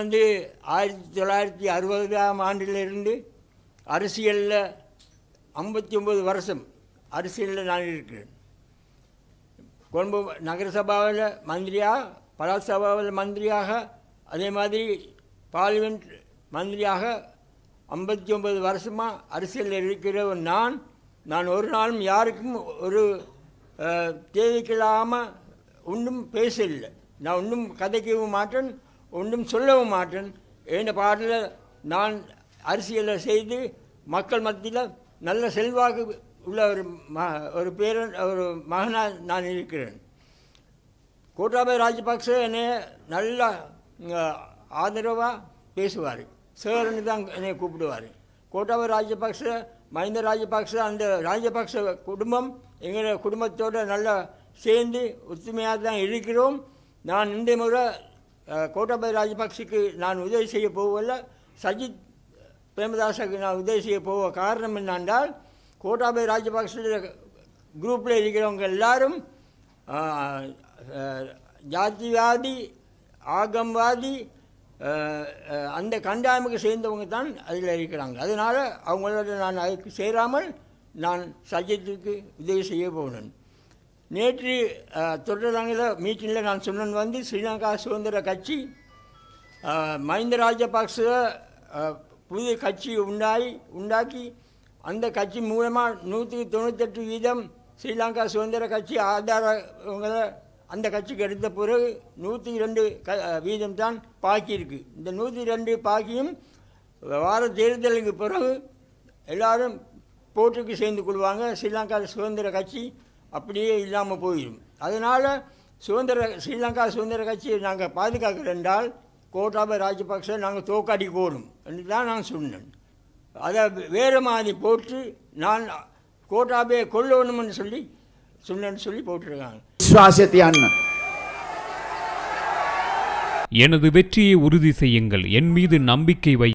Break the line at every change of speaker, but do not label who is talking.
வந்து ஆயிரத்தி தொள்ளாயிரத்தி அறுபதாம் ஆண்டிலிருந்து அரசியலில் ஐம்பத்தி ஒம்பது வருஷம் அரசியலில் நான் இருக்கிறேன் கொழும்பு நகரசபாவில் மந்திரியாக பலாசபாவில் மந்திரியாக அதே மாதிரி பார்லிமெண்ட் மந்திரியாக ஐம்பத்தி ஒம்பது வருஷமாக அரசியலில் இருக்கிற நான் நான் ஒரு நாளும் யாருக்கும் ஒரு தேவைக்கில்லாமல் ஒன்றும் பேசலை நான் ஒன்றும் கதைக்கவும் மாட்டேன் ஒன்றும் சொல்லவும் மாட்டேன் என் பாட்டில் நான் அரசியலை செய்து மக்கள் மத்தியில் நல்ல செல்வாக்கு உள்ள ஒரு ம ஒரு பேரன் ஒரு மகனாக நான் இருக்கிறேன் கோட்டாபய ராஜபக்ஷ என்னை நல்ல ஆதரவாக பேசுவார் சேர்னு தான் என்னை கூப்பிடுவார் கோட்டாபய ராஜபக்ஷ மஹிந்த ராஜபக்ஷ அந்த ராஜபக்ச குடும்பம் எங்கள் குடும்பத்தோடு நல்லா சேர்ந்து ஒற்றுமையாக தான் இருக்கிறோம் நான் இந்த முறை கோட்டாபய ராஜபக்சிக்கு நான் உதவி செய்ய போகல சஜித் பிரேமதாசுக்கு நான் உதவி செய்ய போக காரணம் என்னென்றால் கோட்டாபய ராஜபக்ச குரூப்பில் இருக்கிறவங்க எல்லாரும் ஜாதிவாதி ஆகம்வாதி அந்த கண்டாயமுக்கு சேர்ந்தவங்க தான் அதில் இருக்கிறாங்க அதனால் அவங்களோட நான் அதுக்கு சேராமல் நான் சஜித்துக்கு உதவி செய்ய போனேன் நேற்று தொடர்ந்த மீட்டிங்கில் நான் சொன்ன வந்து ஸ்ரீலங்கா சுதந்திர கட்சி மஹிந்த ராஜபக்ச புதிய கட்சி உண்டாகி உண்டாக்கி அந்த கட்சி மூலமாக நூற்றி தொண்ணூத்தெட்டு வீதம் ஸ்ரீலங்கா சுதந்திர கட்சி ஆதாரங்களை அந்த கட்சிக்கு எடுத்த பிறகு நூற்றி ரெண்டு க வீதம் தான் பாக்கி இருக்குது இந்த நூற்றி ரெண்டு பாக்கியும் வார தேர்தலுக்கு பிறகு எல்லாரும் போட்டிக்கு சேர்ந்து கொள்வாங்க ஸ்ரீலங்கா சுதந்திர கட்சி அப்படியே இல்லாமல் போயிடும் அதனால் சுதந்திர ஸ்ரீலங்கா சுதந்திர கட்சியை நாங்கள் பாதுகாக்கிற என்றால் கோட்டாபய ராஜபக்சே நாங்கள் தோக்காடி கோரும் என்று தான் நான் சொன்னேன் அதை வேறு மாதிரி போட்டு நான் கோட்டாபே கொள்ளணும்னு சொல்லி சொன்னேன்னு சொல்லி போட்டிருக்காங்க விஸ்வாசத்தை அண்ணன் எனது வெற்றியை உறுதி செய்யுங்கள் என் மீது நம்பிக்கை வை